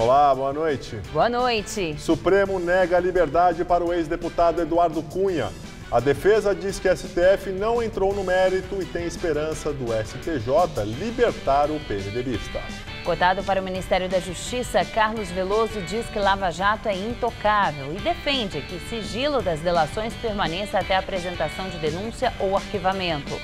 Olá, boa noite. Boa noite. Supremo nega liberdade para o ex-deputado Eduardo Cunha. A defesa diz que a STF não entrou no mérito e tem esperança do STJ libertar o PMDBista. Cotado para o Ministério da Justiça, Carlos Veloso diz que Lava Jato é intocável e defende que sigilo das delações permaneça até a apresentação de denúncia ou arquivamento.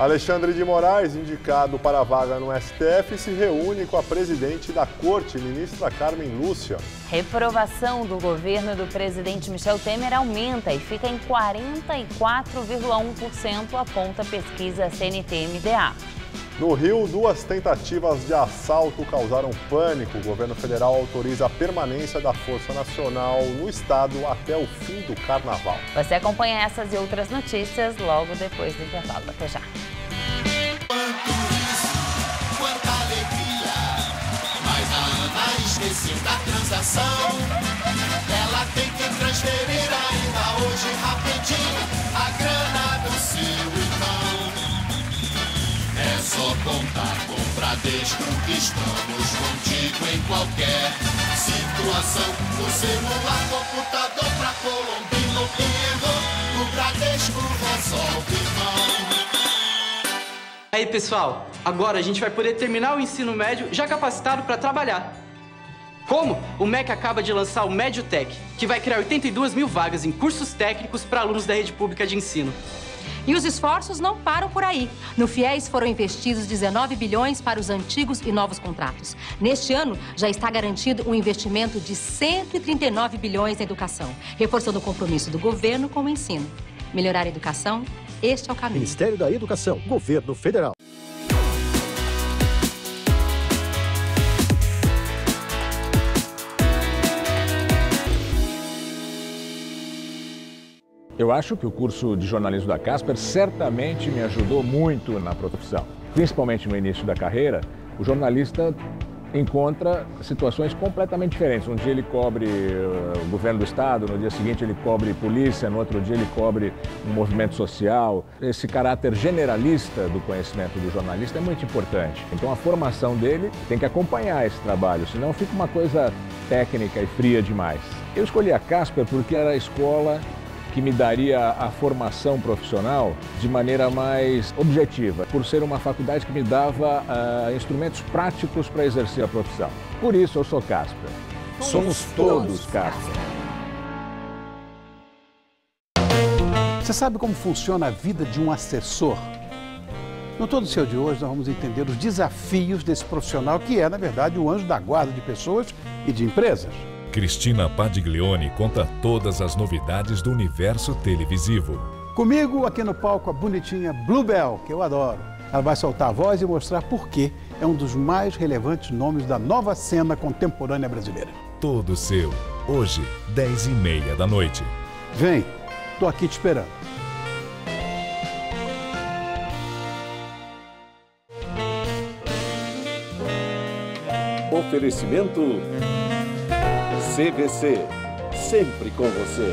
Alexandre de Moraes, indicado para a vaga no STF, se reúne com a presidente da corte, ministra Carmen Lúcia. Reprovação do governo do presidente Michel Temer aumenta e fica em 44,1%, aponta pesquisa CNT-MDA. No Rio, duas tentativas de assalto causaram pânico. O governo federal autoriza a permanência da Força Nacional no estado até o fim do carnaval. Você acompanha essas e outras notícias logo depois do intervalo. Até já. esqueceu da transação. Ela tem que transferir ainda hoje rapidinho a grana do seu irmão. É só contar com o Bradesco que estamos contigo em qualquer situação. O celular, computador pra colombino que errou, o Bradesco resolve, irmão. Aí pessoal, agora a gente vai poder terminar o ensino médio já capacitado para trabalhar. Como? O MEC acaba de lançar o MédioTech, que vai criar 82 mil vagas em cursos técnicos para alunos da rede pública de ensino. E os esforços não param por aí. No FIES foram investidos 19 bilhões para os antigos e novos contratos. Neste ano, já está garantido um investimento de 139 bilhões na educação, reforçando o compromisso do governo com o ensino. Melhorar a educação, este é o caminho. Ministério da Educação, Governo Federal. Eu acho que o curso de jornalismo da Casper certamente me ajudou muito na profissão. Principalmente no início da carreira, o jornalista encontra situações completamente diferentes. Um dia ele cobre uh, o governo do estado, no dia seguinte ele cobre polícia, no outro dia ele cobre um movimento social. Esse caráter generalista do conhecimento do jornalista é muito importante. Então a formação dele tem que acompanhar esse trabalho, senão fica uma coisa técnica e fria demais. Eu escolhi a Casper porque era a escola que me daria a formação profissional de maneira mais objetiva, por ser uma faculdade que me dava uh, instrumentos práticos para exercer a profissão. Por isso eu sou Casper. Somos todos Casper. Você sabe como funciona a vida de um assessor? No todo o seu de hoje, nós vamos entender os desafios desse profissional que é, na verdade, o anjo da guarda de pessoas e de empresas. Cristina Padiglione conta todas as novidades do universo televisivo. Comigo aqui no palco a bonitinha Bluebell, que eu adoro. Ela vai soltar a voz e mostrar por que é um dos mais relevantes nomes da nova cena contemporânea brasileira. Todo seu, hoje, 10 e meia da noite. Vem, tô aqui te esperando. Oferecimento CVC, sempre com você.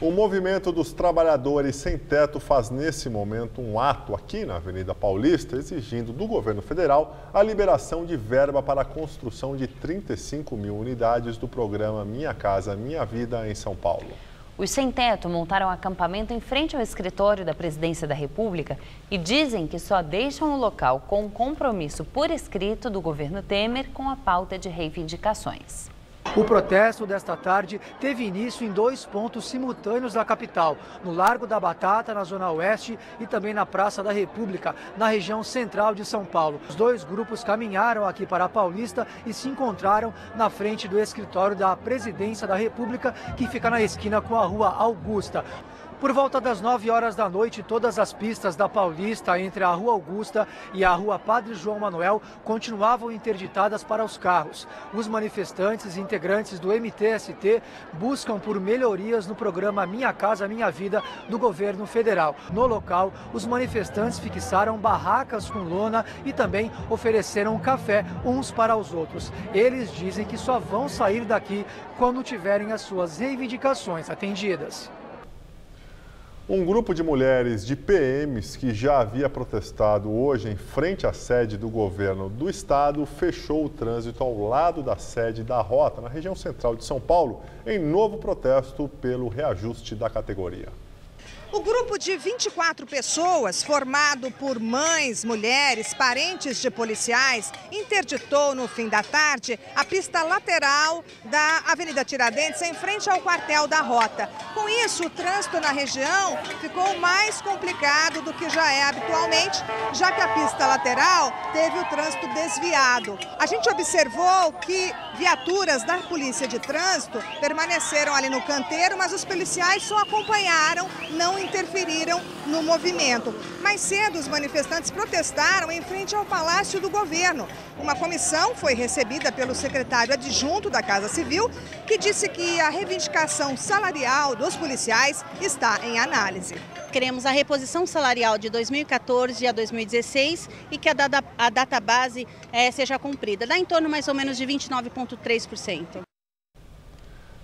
O movimento dos trabalhadores sem teto faz nesse momento um ato aqui na Avenida Paulista, exigindo do governo federal a liberação de verba para a construção de 35 mil unidades do programa Minha Casa Minha Vida em São Paulo. Os sem-teto montaram acampamento em frente ao escritório da Presidência da República e dizem que só deixam o local com um compromisso por escrito do governo Temer com a pauta de reivindicações. O protesto desta tarde teve início em dois pontos simultâneos da capital, no Largo da Batata, na Zona Oeste, e também na Praça da República, na região central de São Paulo. Os dois grupos caminharam aqui para a Paulista e se encontraram na frente do escritório da Presidência da República, que fica na esquina com a Rua Augusta. Por volta das 9 horas da noite, todas as pistas da Paulista entre a Rua Augusta e a Rua Padre João Manuel continuavam interditadas para os carros. Os manifestantes e integrantes do MTST buscam por melhorias no programa Minha Casa Minha Vida do governo federal. No local, os manifestantes fixaram barracas com lona e também ofereceram café uns para os outros. Eles dizem que só vão sair daqui quando tiverem as suas reivindicações atendidas. Um grupo de mulheres de PMs que já havia protestado hoje em frente à sede do governo do estado fechou o trânsito ao lado da sede da Rota, na região central de São Paulo, em novo protesto pelo reajuste da categoria. O grupo de 24 pessoas, formado por mães, mulheres, parentes de policiais, interditou no fim da tarde a pista lateral da Avenida Tiradentes, em frente ao quartel da Rota. Com isso, o trânsito na região ficou mais complicado do que já é habitualmente, já que a pista lateral teve o trânsito desviado. A gente observou que viaturas da Polícia de Trânsito permaneceram ali no canteiro, mas os policiais só acompanharam, não interferiram no movimento. Mais cedo, os manifestantes protestaram em frente ao Palácio do Governo. Uma comissão foi recebida pelo secretário adjunto da Casa Civil, que disse que a reivindicação salarial dos policiais está em análise. Queremos a reposição salarial de 2014 a 2016 e que a data, a data base é, seja cumprida. Dá em torno mais ou menos de 29,3%.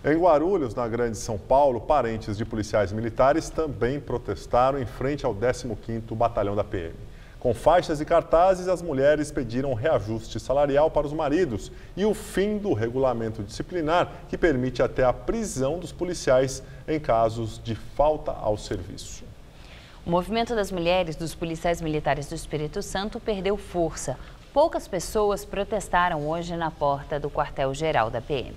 Em Guarulhos, na Grande São Paulo, parentes de policiais militares também protestaram em frente ao 15º Batalhão da PM. Com faixas e cartazes, as mulheres pediram reajuste salarial para os maridos e o fim do regulamento disciplinar que permite até a prisão dos policiais em casos de falta ao serviço. O movimento das mulheres dos policiais militares do Espírito Santo perdeu força. Poucas pessoas protestaram hoje na porta do quartel-geral da PM.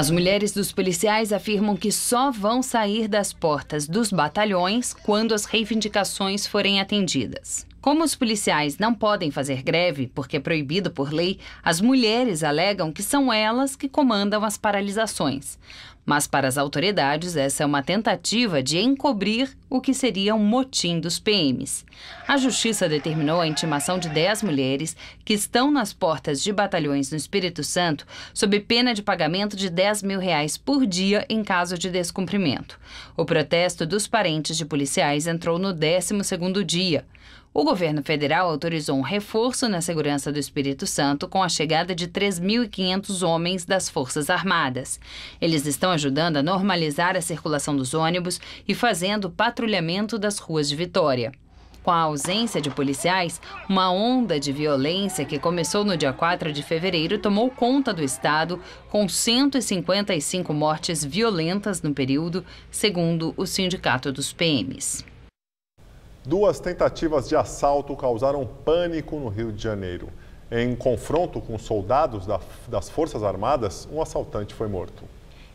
As mulheres dos policiais afirmam que só vão sair das portas dos batalhões quando as reivindicações forem atendidas. Como os policiais não podem fazer greve, porque é proibido por lei, as mulheres alegam que são elas que comandam as paralisações. Mas para as autoridades, essa é uma tentativa de encobrir o que seria um motim dos PMs. A justiça determinou a intimação de 10 mulheres que estão nas portas de batalhões no Espírito Santo sob pena de pagamento de 10 mil reais por dia em caso de descumprimento. O protesto dos parentes de policiais entrou no 12 segundo dia. O governo federal autorizou um reforço na segurança do Espírito Santo com a chegada de 3.500 homens das Forças Armadas. Eles estão ajudando a normalizar a circulação dos ônibus e fazendo patrulhamento das ruas de Vitória. Com a ausência de policiais, uma onda de violência que começou no dia 4 de fevereiro tomou conta do estado, com 155 mortes violentas no período, segundo o Sindicato dos PMs. Duas tentativas de assalto causaram pânico no Rio de Janeiro. Em confronto com soldados das Forças Armadas, um assaltante foi morto.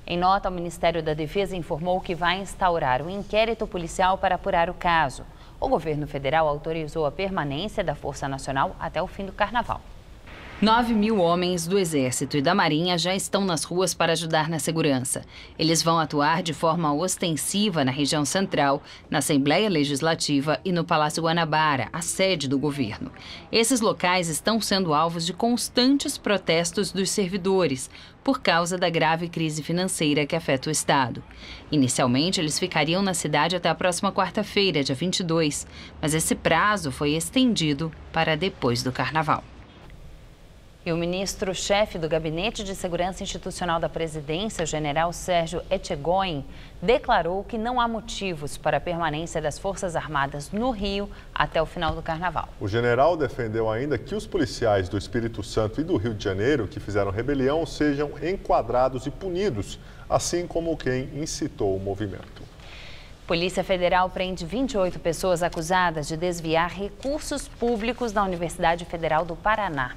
Em nota, o Ministério da Defesa informou que vai instaurar um inquérito policial para apurar o caso. O governo federal autorizou a permanência da Força Nacional até o fim do carnaval. 9 mil homens do Exército e da Marinha já estão nas ruas para ajudar na segurança. Eles vão atuar de forma ostensiva na região central, na Assembleia Legislativa e no Palácio Guanabara, a sede do governo. Esses locais estão sendo alvos de constantes protestos dos servidores por causa da grave crise financeira que afeta o Estado. Inicialmente, eles ficariam na cidade até a próxima quarta-feira, dia 22, mas esse prazo foi estendido para depois do Carnaval. E o ministro-chefe do Gabinete de Segurança Institucional da Presidência, general Sérgio Etchegoin, declarou que não há motivos para a permanência das Forças Armadas no Rio até o final do carnaval. O general defendeu ainda que os policiais do Espírito Santo e do Rio de Janeiro que fizeram rebelião sejam enquadrados e punidos, assim como quem incitou o movimento. Polícia Federal prende 28 pessoas acusadas de desviar recursos públicos da Universidade Federal do Paraná.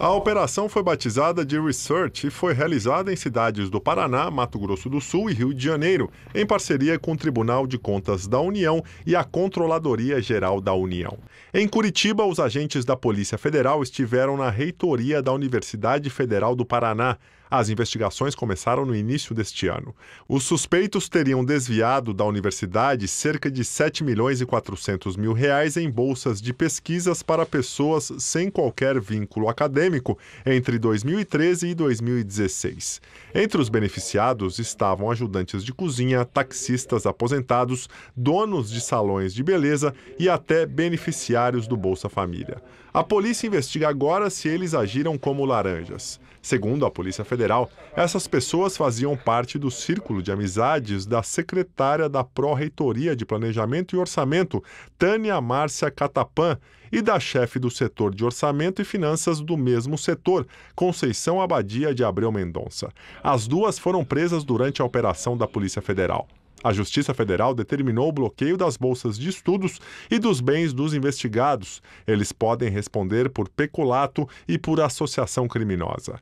A operação foi batizada de Research e foi realizada em cidades do Paraná, Mato Grosso do Sul e Rio de Janeiro, em parceria com o Tribunal de Contas da União e a Controladoria Geral da União. Em Curitiba, os agentes da Polícia Federal estiveram na reitoria da Universidade Federal do Paraná. As investigações começaram no início deste ano. Os suspeitos teriam desviado da universidade cerca de 7 milhões e 400 mil reais em bolsas de pesquisas para pessoas sem qualquer vínculo acadêmico entre 2013 e 2016. Entre os beneficiados estavam ajudantes de cozinha, taxistas aposentados, donos de salões de beleza e até beneficiários do Bolsa Família. A polícia investiga agora se eles agiram como laranjas. Segundo a Polícia Federal, essas pessoas faziam parte do círculo de amizades da secretária da Pró-Reitoria de Planejamento e Orçamento, Tânia Márcia Catapan, e da chefe do setor de Orçamento e Finanças do mesmo setor, Conceição Abadia de Abreu Mendonça. As duas foram presas durante a operação da Polícia Federal. A Justiça Federal determinou o bloqueio das bolsas de estudos e dos bens dos investigados. Eles podem responder por peculato e por associação criminosa.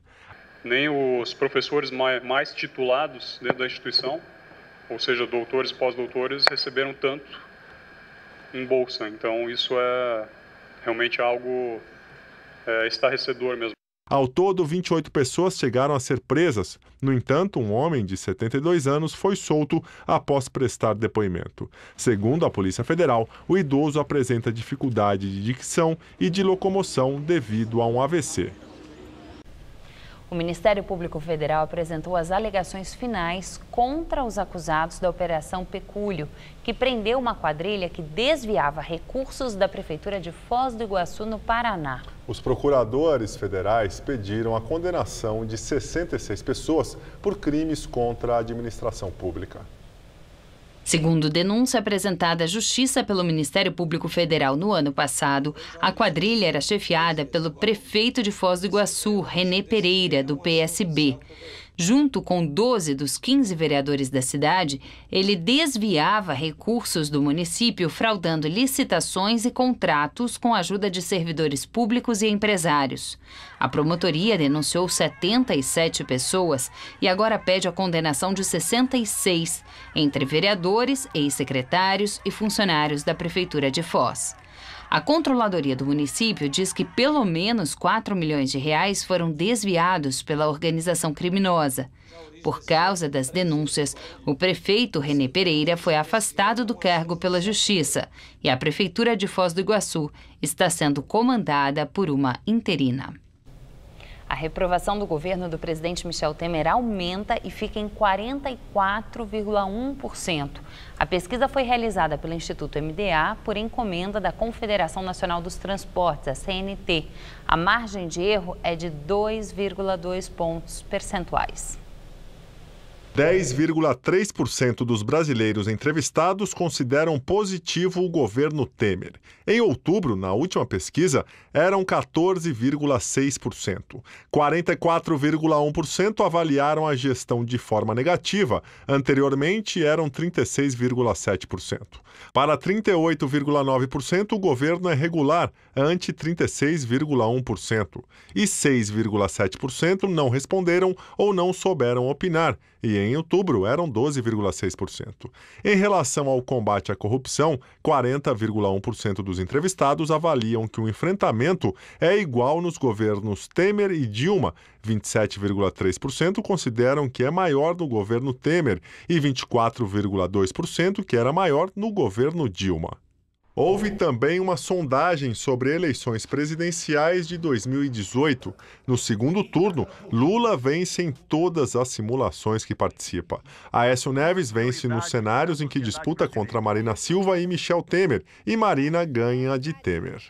Nem os professores mais titulados dentro da instituição, ou seja, doutores e pós-doutores, receberam tanto em bolsa. Então, isso é realmente algo é, estarrecedor mesmo. Ao todo, 28 pessoas chegaram a ser presas. No entanto, um homem de 72 anos foi solto após prestar depoimento. Segundo a Polícia Federal, o idoso apresenta dificuldade de dicção e de locomoção devido a um AVC. O Ministério Público Federal apresentou as alegações finais contra os acusados da Operação Pecúlio, que prendeu uma quadrilha que desviava recursos da Prefeitura de Foz do Iguaçu, no Paraná. Os procuradores federais pediram a condenação de 66 pessoas por crimes contra a administração pública. Segundo denúncia apresentada à Justiça pelo Ministério Público Federal no ano passado, a quadrilha era chefiada pelo prefeito de Foz do Iguaçu, René Pereira, do PSB. Junto com 12 dos 15 vereadores da cidade, ele desviava recursos do município fraudando licitações e contratos com a ajuda de servidores públicos e empresários. A promotoria denunciou 77 pessoas e agora pede a condenação de 66, entre vereadores, ex-secretários e funcionários da Prefeitura de Foz. A controladoria do município diz que pelo menos 4 milhões de reais foram desviados pela organização criminosa. Por causa das denúncias, o prefeito René Pereira foi afastado do cargo pela Justiça e a Prefeitura de Foz do Iguaçu está sendo comandada por uma interina. A reprovação do governo do presidente Michel Temer aumenta e fica em 44,1%. A pesquisa foi realizada pelo Instituto MDA por encomenda da Confederação Nacional dos Transportes, a CNT. A margem de erro é de 2,2 pontos percentuais. 10,3% dos brasileiros entrevistados consideram positivo o governo Temer. Em outubro, na última pesquisa, eram 14,6%. 44,1% avaliaram a gestão de forma negativa, anteriormente eram 36,7%. Para 38,9%, o governo é regular, ante 36,1%. E 6,7% não responderam ou não souberam opinar, e em outubro eram 12,6%. Em relação ao combate à corrupção, 40,1% dos entrevistados avaliam que o enfrentamento é igual nos governos Temer e Dilma, 27,3% consideram que é maior no governo Temer e 24,2% que era maior no governo governo Dilma. Houve também uma sondagem sobre eleições presidenciais de 2018. No segundo turno, Lula vence em todas as simulações que participa. Aécio Neves vence nos cenários em que disputa contra Marina Silva e Michel Temer, e Marina ganha de Temer.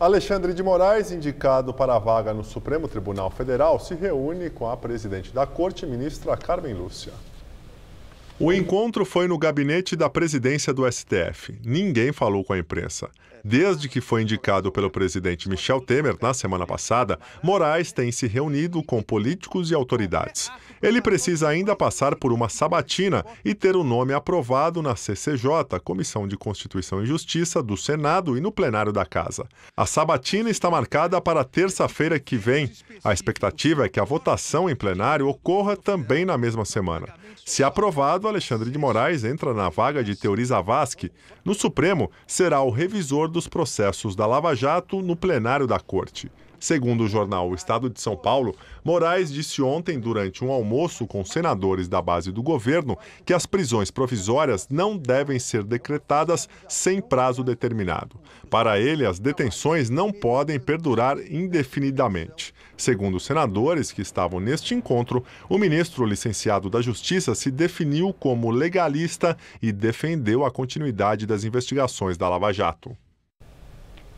Alexandre de Moraes, indicado para a vaga no Supremo Tribunal Federal, se reúne com a presidente da corte, ministra Carmen Lúcia. O encontro foi no gabinete da presidência do STF. Ninguém falou com a imprensa. Desde que foi indicado pelo presidente Michel Temer na semana passada, Moraes tem se reunido com políticos e autoridades. Ele precisa ainda passar por uma sabatina e ter o nome aprovado na CCJ, Comissão de Constituição e Justiça do Senado e no plenário da Casa. A sabatina está marcada para terça-feira que vem. A expectativa é que a votação em plenário ocorra também na mesma semana. Se aprovado, Alexandre de Moraes entra na vaga de Teori Zavascki. No Supremo, será o revisor do dos processos da Lava Jato no plenário da corte. Segundo o jornal O Estado de São Paulo, Moraes disse ontem, durante um almoço com senadores da base do governo, que as prisões provisórias não devem ser decretadas sem prazo determinado. Para ele, as detenções não podem perdurar indefinidamente. Segundo os senadores que estavam neste encontro, o ministro licenciado da Justiça se definiu como legalista e defendeu a continuidade das investigações da Lava Jato.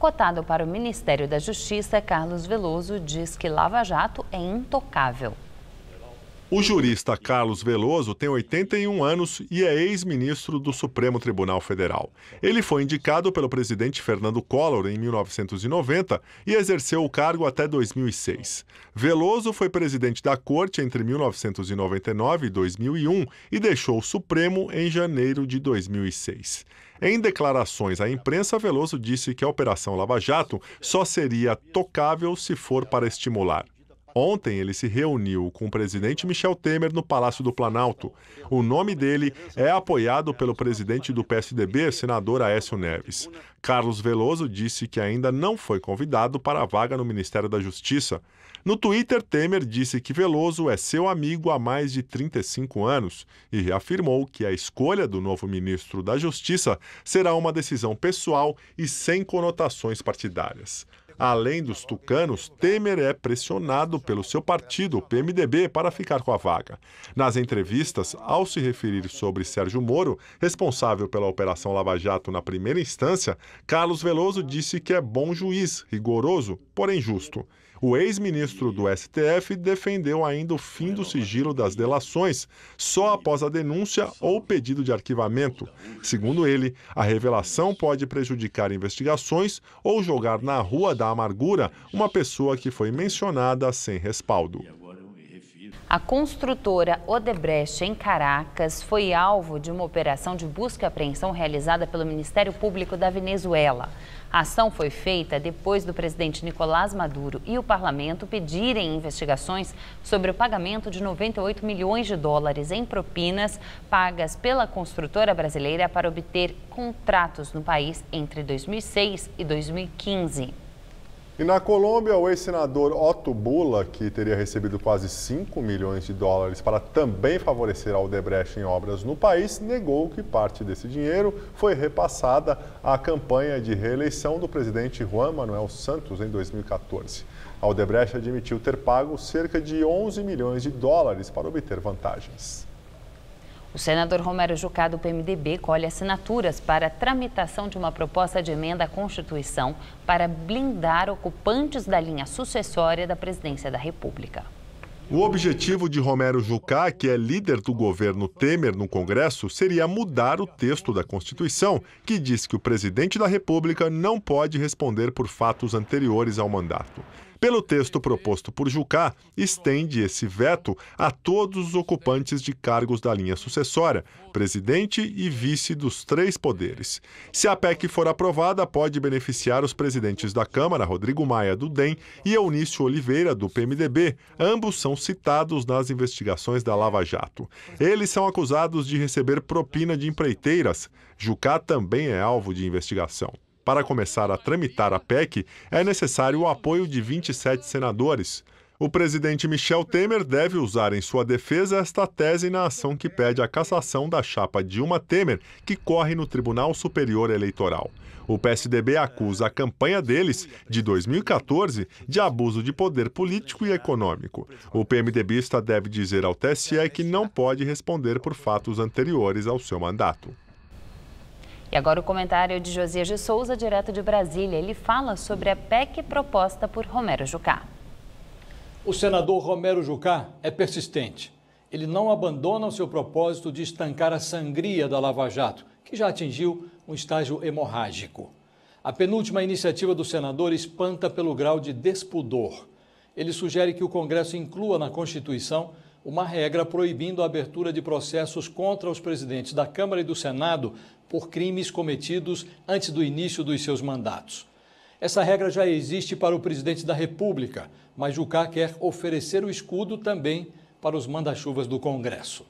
Cotado para o Ministério da Justiça, Carlos Veloso diz que Lava Jato é intocável. O jurista Carlos Veloso tem 81 anos e é ex-ministro do Supremo Tribunal Federal. Ele foi indicado pelo presidente Fernando Collor em 1990 e exerceu o cargo até 2006. Veloso foi presidente da Corte entre 1999 e 2001 e deixou o Supremo em janeiro de 2006. Em declarações à imprensa, Veloso disse que a Operação Lava Jato só seria tocável se for para estimular Ontem ele se reuniu com o presidente Michel Temer no Palácio do Planalto. O nome dele é apoiado pelo presidente do PSDB, senador Aécio Neves. Carlos Veloso disse que ainda não foi convidado para a vaga no Ministério da Justiça. No Twitter, Temer disse que Veloso é seu amigo há mais de 35 anos e reafirmou que a escolha do novo ministro da Justiça será uma decisão pessoal e sem conotações partidárias. Além dos tucanos, Temer é pressionado pelo seu partido, o PMDB, para ficar com a vaga. Nas entrevistas, ao se referir sobre Sérgio Moro, responsável pela Operação Lava Jato na primeira instância, Carlos Veloso disse que é bom juiz, rigoroso, porém justo. O ex-ministro do STF defendeu ainda o fim do sigilo das delações, só após a denúncia ou pedido de arquivamento. Segundo ele, a revelação pode prejudicar investigações ou jogar na rua da amargura uma pessoa que foi mencionada sem respaldo. A construtora Odebrecht, em Caracas, foi alvo de uma operação de busca e apreensão realizada pelo Ministério Público da Venezuela. A ação foi feita depois do presidente Nicolás Maduro e o parlamento pedirem investigações sobre o pagamento de 98 milhões de dólares em propinas pagas pela construtora brasileira para obter contratos no país entre 2006 e 2015. E na Colômbia, o ex-senador Otto Bula, que teria recebido quase 5 milhões de dólares para também favorecer a Odebrecht em obras no país, negou que parte desse dinheiro foi repassada à campanha de reeleição do presidente Juan Manuel Santos em 2014. A Odebrecht admitiu ter pago cerca de 11 milhões de dólares para obter vantagens. O senador Romero Jucá, do PMDB, colhe assinaturas para a tramitação de uma proposta de emenda à Constituição para blindar ocupantes da linha sucessória da presidência da República. O objetivo de Romero Jucá, que é líder do governo Temer no Congresso, seria mudar o texto da Constituição, que diz que o presidente da República não pode responder por fatos anteriores ao mandato. Pelo texto proposto por Jucá, estende esse veto a todos os ocupantes de cargos da linha sucessória, presidente e vice dos três poderes. Se a PEC for aprovada, pode beneficiar os presidentes da Câmara, Rodrigo Maia, do DEM, e Eunício Oliveira, do PMDB. Ambos são citados nas investigações da Lava Jato. Eles são acusados de receber propina de empreiteiras. Jucá também é alvo de investigação. Para começar a tramitar a PEC, é necessário o apoio de 27 senadores. O presidente Michel Temer deve usar em sua defesa esta tese na ação que pede a cassação da chapa Dilma Temer, que corre no Tribunal Superior Eleitoral. O PSDB acusa a campanha deles, de 2014, de abuso de poder político e econômico. O PMDBista deve dizer ao TSE que não pode responder por fatos anteriores ao seu mandato. E agora o comentário de Josias de Souza, direto de Brasília. Ele fala sobre a PEC proposta por Romero Jucá. O senador Romero Jucá é persistente. Ele não abandona o seu propósito de estancar a sangria da Lava Jato, que já atingiu um estágio hemorrágico. A penúltima iniciativa do senador espanta pelo grau de despudor. Ele sugere que o Congresso inclua na Constituição uma regra proibindo a abertura de processos contra os presidentes da Câmara e do Senado por crimes cometidos antes do início dos seus mandatos. Essa regra já existe para o presidente da República, mas Jucá quer oferecer o escudo também para os manda-chuvas do Congresso.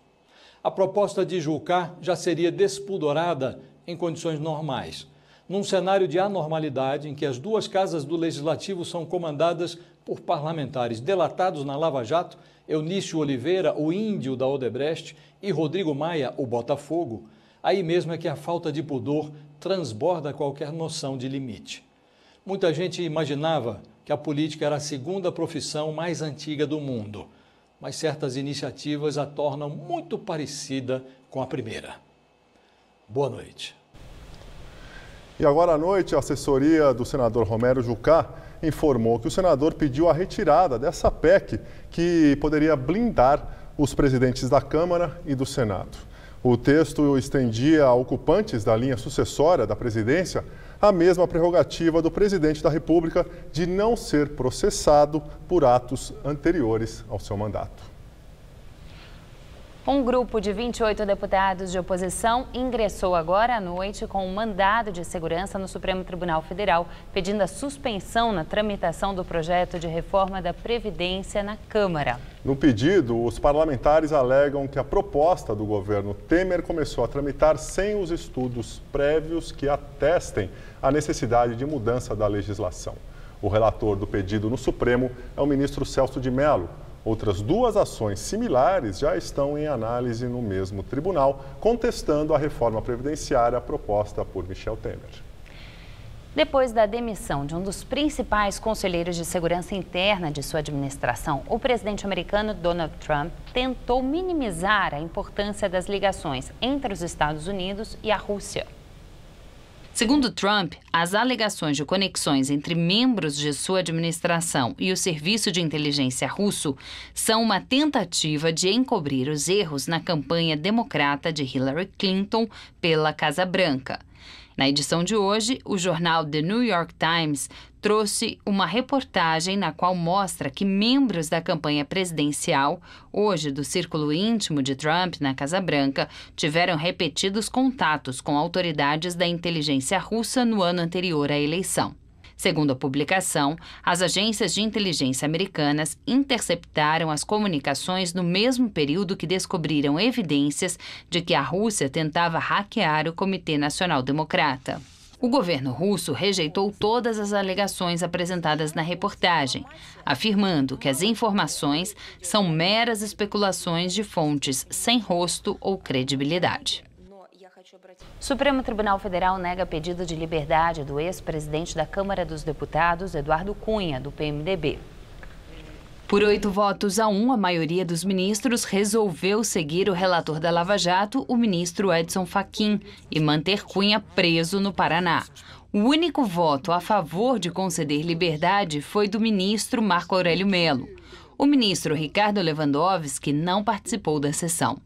A proposta de Jucá já seria despudorada em condições normais. Num cenário de anormalidade em que as duas casas do legislativo são comandadas por parlamentares delatados na Lava Jato, Eunício Oliveira, o índio da Odebrecht, e Rodrigo Maia, o Botafogo, aí mesmo é que a falta de pudor transborda qualquer noção de limite. Muita gente imaginava que a política era a segunda profissão mais antiga do mundo, mas certas iniciativas a tornam muito parecida com a primeira. Boa noite. E agora à noite, a assessoria do senador Romero Jucá informou que o senador pediu a retirada dessa PEC que poderia blindar os presidentes da Câmara e do Senado. O texto estendia a ocupantes da linha sucessória da presidência a mesma prerrogativa do presidente da República de não ser processado por atos anteriores ao seu mandato. Um grupo de 28 deputados de oposição ingressou agora à noite com um mandado de segurança no Supremo Tribunal Federal, pedindo a suspensão na tramitação do projeto de reforma da Previdência na Câmara. No pedido, os parlamentares alegam que a proposta do governo Temer começou a tramitar sem os estudos prévios que atestem a necessidade de mudança da legislação. O relator do pedido no Supremo é o ministro Celso de Mello. Outras duas ações similares já estão em análise no mesmo tribunal, contestando a reforma previdenciária proposta por Michel Temer. Depois da demissão de um dos principais conselheiros de segurança interna de sua administração, o presidente americano Donald Trump tentou minimizar a importância das ligações entre os Estados Unidos e a Rússia. Segundo Trump, as alegações de conexões entre membros de sua administração e o serviço de inteligência russo são uma tentativa de encobrir os erros na campanha democrata de Hillary Clinton pela Casa Branca. Na edição de hoje, o jornal The New York Times trouxe uma reportagem na qual mostra que membros da campanha presidencial, hoje do círculo íntimo de Trump na Casa Branca, tiveram repetidos contatos com autoridades da inteligência russa no ano anterior à eleição. Segundo a publicação, as agências de inteligência americanas interceptaram as comunicações no mesmo período que descobriram evidências de que a Rússia tentava hackear o Comitê Nacional Democrata. O governo russo rejeitou todas as alegações apresentadas na reportagem, afirmando que as informações são meras especulações de fontes sem rosto ou credibilidade. Supremo Tribunal Federal nega pedido de liberdade do ex-presidente da Câmara dos Deputados, Eduardo Cunha, do PMDB. Por oito votos a um, a maioria dos ministros resolveu seguir o relator da Lava Jato, o ministro Edson Fachin, e manter Cunha preso no Paraná. O único voto a favor de conceder liberdade foi do ministro Marco Aurélio Melo. O ministro Ricardo Lewandowski não participou da sessão.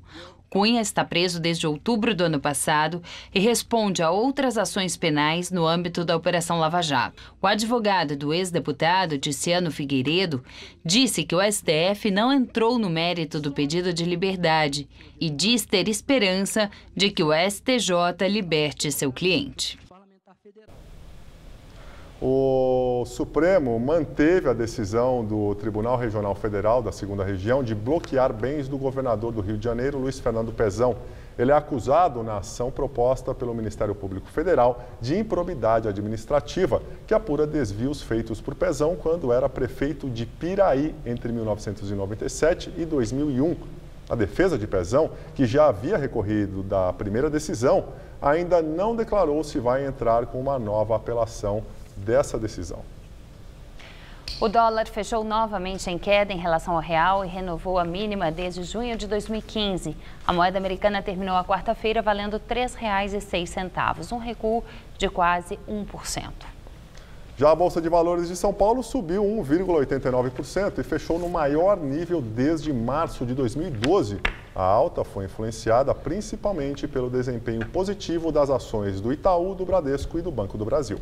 Cunha está preso desde outubro do ano passado e responde a outras ações penais no âmbito da Operação Lava Jato. O advogado do ex-deputado Tiziano Figueiredo disse que o STF não entrou no mérito do pedido de liberdade e diz ter esperança de que o STJ liberte seu cliente. O o Supremo manteve a decisão do Tribunal Regional Federal da Segunda Região de bloquear bens do governador do Rio de Janeiro, Luiz Fernando Pezão. Ele é acusado na ação proposta pelo Ministério Público Federal de improbidade administrativa, que apura desvios feitos por Pezão quando era prefeito de Piraí entre 1997 e 2001. A defesa de Pezão, que já havia recorrido da primeira decisão, ainda não declarou se vai entrar com uma nova apelação dessa decisão. O dólar fechou novamente em queda em relação ao real e renovou a mínima desde junho de 2015. A moeda americana terminou a quarta-feira valendo R$ 3,06, um recuo de quase 1%. Já a Bolsa de Valores de São Paulo subiu 1,89% e fechou no maior nível desde março de 2012. A alta foi influenciada principalmente pelo desempenho positivo das ações do Itaú, do Bradesco e do Banco do Brasil.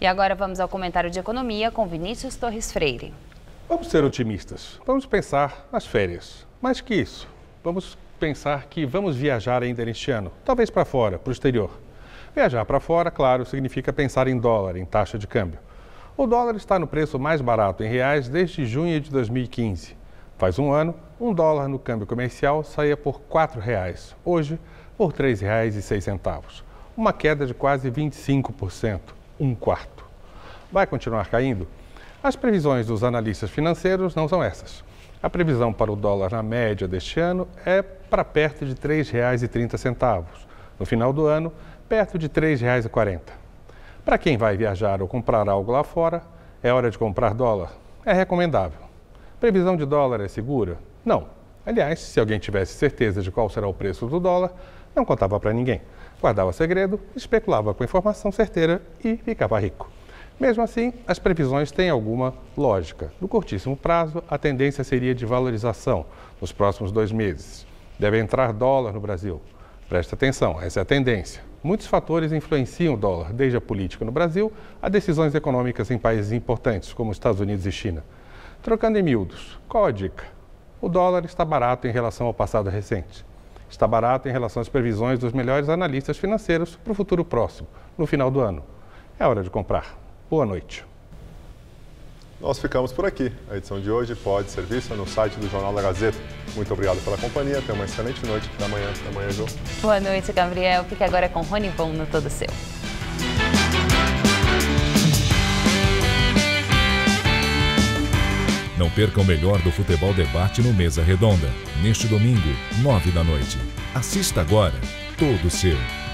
E agora vamos ao comentário de economia com Vinícius Torres Freire. Vamos ser otimistas. Vamos pensar nas férias. Mais que isso, vamos pensar que vamos viajar ainda neste ano, talvez para fora, para o exterior. Viajar para fora, claro, significa pensar em dólar, em taxa de câmbio. O dólar está no preço mais barato em reais desde junho de 2015. Faz um ano, um dólar no câmbio comercial saía por R$ reais. Hoje, por R$ 3,06. Uma queda de quase 25% um quarto. Vai continuar caindo? As previsões dos analistas financeiros não são essas. A previsão para o dólar na média deste ano é para perto de R$ 3,30. No final do ano, perto de R$ 3,40. Para quem vai viajar ou comprar algo lá fora, é hora de comprar dólar. É recomendável. Previsão de dólar é segura? Não. Aliás, se alguém tivesse certeza de qual será o preço do dólar, não contava para ninguém guardava segredo, especulava com informação certeira e ficava rico. Mesmo assim, as previsões têm alguma lógica. No curtíssimo prazo, a tendência seria de valorização nos próximos dois meses. Deve entrar dólar no Brasil. Presta atenção, essa é a tendência. Muitos fatores influenciam o dólar, desde a política no Brasil a decisões econômicas em países importantes como Estados Unidos e China. Trocando em miúdos, qual a dica? O dólar está barato em relação ao passado recente está barato em relação às previsões dos melhores analistas financeiros para o futuro próximo, no final do ano. É hora de comprar. Boa noite. Nós ficamos por aqui. A edição de hoje pode ser vista no site do Jornal da Gazeta. Muito obrigado pela companhia. Tenha uma excelente noite. Até amanhã. Até amanhã, Ju. Boa noite, Gabriel. Fique agora com Rony Von no Todo Seu. Não perca o melhor do futebol debate no Mesa Redonda, neste domingo, nove da noite. Assista agora, todo seu.